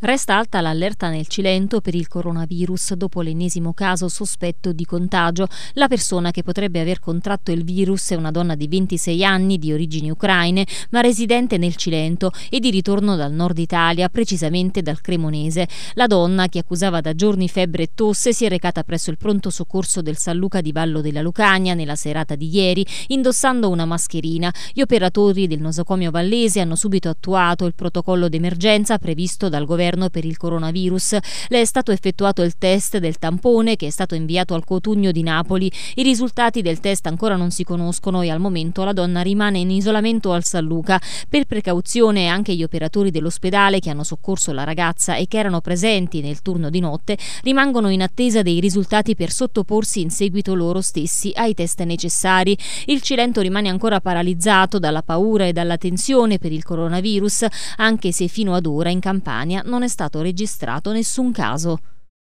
Resta alta l'allerta nel Cilento per il coronavirus dopo l'ennesimo caso sospetto di contagio. La persona che potrebbe aver contratto il virus è una donna di 26 anni di origini ucraine, ma residente nel Cilento e di ritorno dal nord Italia, precisamente dal Cremonese. La donna, che accusava da giorni febbre e tosse, si è recata presso il pronto soccorso del San Luca di Vallo della Lucania nella serata di ieri, indossando una mascherina. Gli operatori del nosocomio vallese hanno subito attuato il protocollo d'emergenza previsto dal governo governo per il coronavirus. Le è stato effettuato il test del tampone che è stato inviato al Cotugno di Napoli. I risultati del test ancora non si conoscono e al momento la donna rimane in isolamento al San Luca. Per precauzione anche gli operatori dell'ospedale che hanno soccorso la ragazza e che erano presenti nel turno di notte rimangono in attesa dei risultati per sottoporsi in seguito loro stessi ai test necessari. Il Cilento rimane ancora paralizzato dalla paura e dalla tensione per il coronavirus, anche se fino ad ora in Campania non non è stato registrato nessun caso.